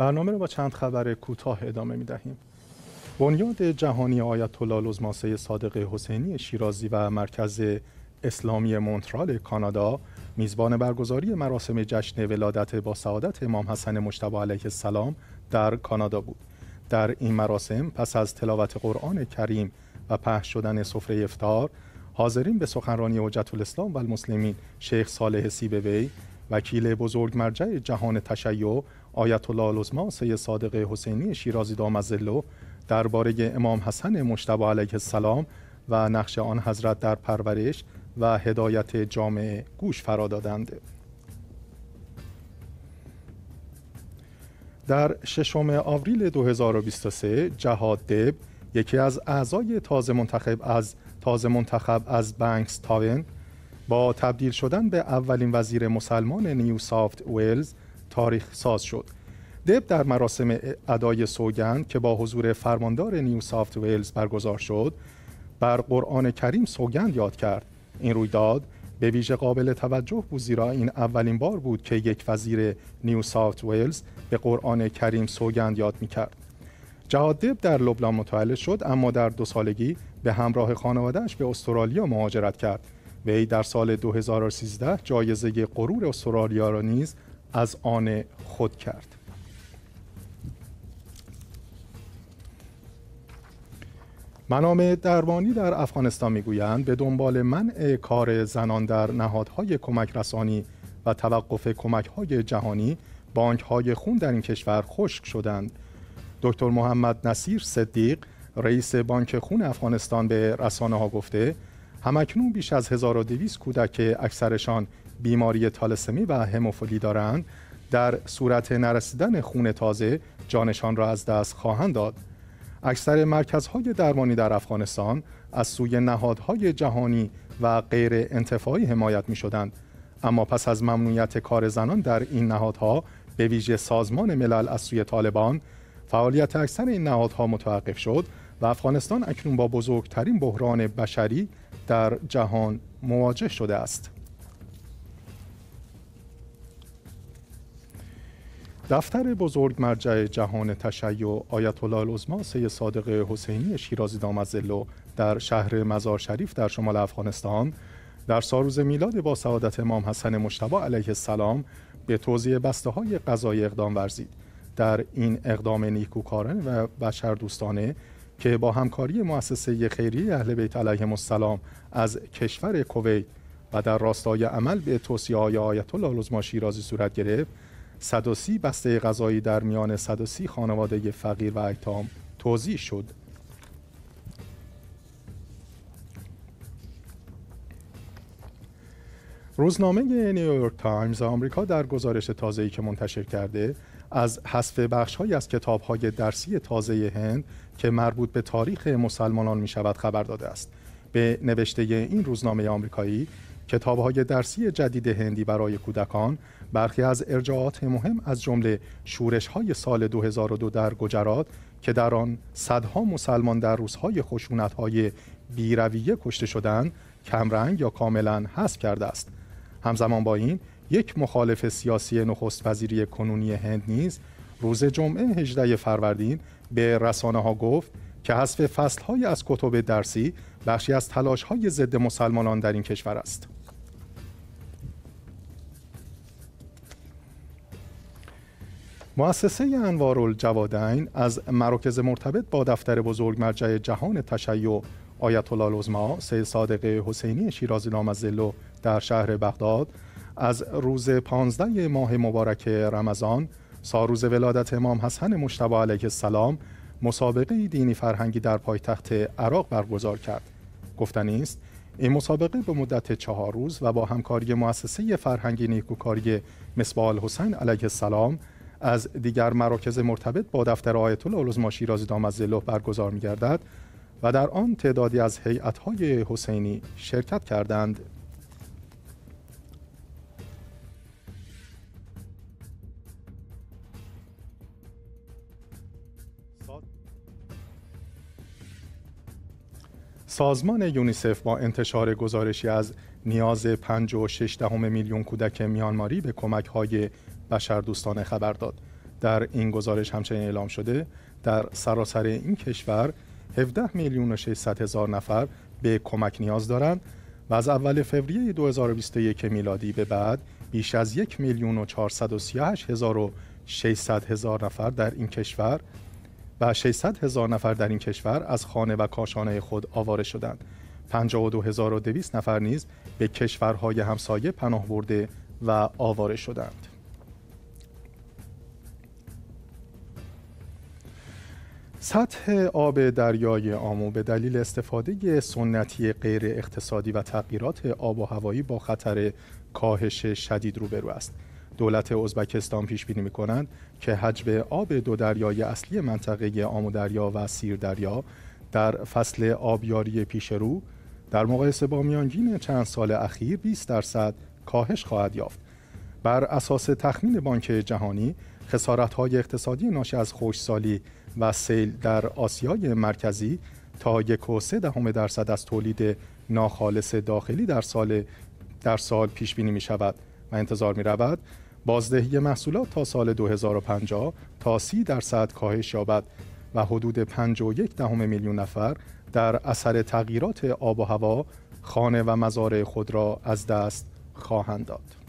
برنامه را با چند خبر کوتاه ادامه می دهیم. بنیاد جهانی آیت الله لزماسه صادق حسینی شیرازی و مرکز اسلامی مونترال کانادا میزبان برگزاری مراسم جشن ولادت با سعادت امام حسن مشتبه علیه السلام در کانادا بود. در این مراسم پس از تلاوت قرآن کریم و پهش شدن سفره افتار حاضرین به سخنرانی حجت الاسلام و المسلمین شیخ صالح سیبوی وکیل بزرگ مرجع جهان تشیع آیت الله العظما سید صادق حسینی شیرازی دامزلو درباره امام حسن مجتبی علیه السلام و نقش آن حضرت در پرورش و هدایت جامعه گوش فرا دادند. در ششم آوریل 2023 جهاد دب یکی از اعضای تازه منتخب از تازه منتخب از بنکس تاون با تبدیل شدن به اولین وزیر مسلمان نیو سافت ویلز تاریخ ساز شد دب در مراسم ادای سوگند که با حضور فرماندار نیو سافت ویلز برگزار شد بر قرآن کریم سوگند یاد کرد این رویداد به ویژه قابل توجه بود زیرا این اولین بار بود که یک وزیر نیو سافت ویلز به قرآن کریم سوگند یاد می کرد. جهاد دب در لبنان متولد شد اما در دو سالگی به همراه خانوادهش به استرالیا مهاجرت کرد وی در سال 2013 جایزه قرور استرالیا را نیز از آن خود کرد منامع دربانی در افغانستان میگویند به دنبال منع کار زنان در نهادهای کمک رسانی و توقف کمک های جهانی بانک های خون در این کشور خشک شدند دکتر محمد نصیر صدیق رئیس بانک خون افغانستان به رسانه ها گفته همکنون بیش از 1200 کودک اکثرشان بیماری تالسمی و هموفیلی دارند در صورت نرسیدن خون تازه جانشان را از دست خواهند داد اکثر مرکزهای درمانی در افغانستان از سوی نهادهای جهانی و غیر انتفاعی حمایت می شدند. اما پس از ممنوعیت کار زنان در این نهادها به ویژه سازمان ملل از سوی طالبان فعالیت اکثر این نهادها متوقف شد و افغانستان اکنون با بزرگترین بحران بشری در جهان مواجه شده است. دفتر بزرگ مرجع جهان تشیع آیت الله العظما صادق حسینی شیرازی دامزلو در شهر مزار شریف در شمال افغانستان در ساروز میلاد با سعادت امام حسن مشتبه علیه السلام به توضیح بسته های غذای اقدام ورزید در این اقدام نیکوکارانه و بشر دوستانه که با همکاری مؤسسه خیریه اهل بیت علیه السلام از کشور کویت و در راستای عمل به توصیه های آیت الله العظما شیرازی صورت گرفت 130 بسته غذایی در میان 130 خانواده فقیر و ایتام توضیح شد روزنامه نیویورک تایمز آمریکا در گزارش ای که منتشر کرده از حذف بخشهایی از کتاب‌های درسی تازه هند که مربوط به تاریخ مسلمانان می‌شود خبر داده است. به نوشته این روزنامه آمریکایی کتابهای درسی جدید هندی برای کودکان برخی از ارجاعات مهم از جمله شورش‌های سال 2002 در گجرات که در آن صدها مسلمان در روزهای خشونت‌های بیرویه کشته شدند کمرنگ یا کاملا حذف کرده است همزمان با این یک مخالف سیاسی نخست وزیری کنونی هند نیز روز جمعه 18 فروردین به رسانه ها گفت که حذف های از کتب درسی بخشی از تلاشهای ضد مسلمانان در این کشور است. مؤسسه انوار الجوادین از مراکز مرتبط با دفتر بزرگ مرجع جهان تشیع آیت الله العظما سید صادق حسینی شیرازی نامزلو در شهر بغداد از روز 15 ماه مبارک رمضان ساروز ولادت امام حسن مشتبه علیه السلام مسابقه دینی فرهنگی در پایتخت عراق برگزار کرد. گفته است این مسابقه به مدت چهار روز و با همکاری مؤسسه فرهنگی نیکوکاری مصباح حسین علیه السلام از دیگر مراکز مرتبط با دفتر آیت الله العظما شیرازی دامت برگزار می‌گردد و در آن تعدادی از هیئت‌های حسینی شرکت کردند. سازمان یونیسف با انتشار گزارشی از نیاز 56 میلیون کودک میانماری به کمک های بشردوستانه خبر داد. در این گزارش همچنین اعلام شده در سراسر این کشور 17 میلیون و 600 هزار نفر به کمک نیاز دارند و از اول فوریه 2021 میلادی به بعد بیش از 1 میلیون و 438 هزار و 600 هزار نفر در این کشور و 600 هزار نفر در این کشور از خانه و کاشانه خود آواره شدند 52200 نفر نیز به کشورهای همسایه پناه برده و آواره شدند سطح آب دریای آمو به دلیل استفاده سنتی غیر اقتصادی و تغییرات آب و هوایی با خطر کاهش شدید روبرو است. دولت ازبکستان پیش بینی می کنند که حجم آب دو دریای اصلی منطقه آمو دریا و سیر دریا در فصل آبیاری پیشرو در مقایسه با میانگین چند سال اخیر 20 درصد کاهش خواهد یافت بر اساس تخمین بانک جهانی های اقتصادی ناشی از خشکسالی و سیل در آسیای مرکزی تا یک دهم درصد از تولید ناخالص داخلی در سال در سال پیش بینی می شود و انتظار می رود بازدهی محصولات تا سال 2050 تا 30 درصد کاهش یابد و حدود 51 دهم میلیون نفر در اثر تغییرات آب و هوا خانه و مزارع خود را از دست خواهند داد.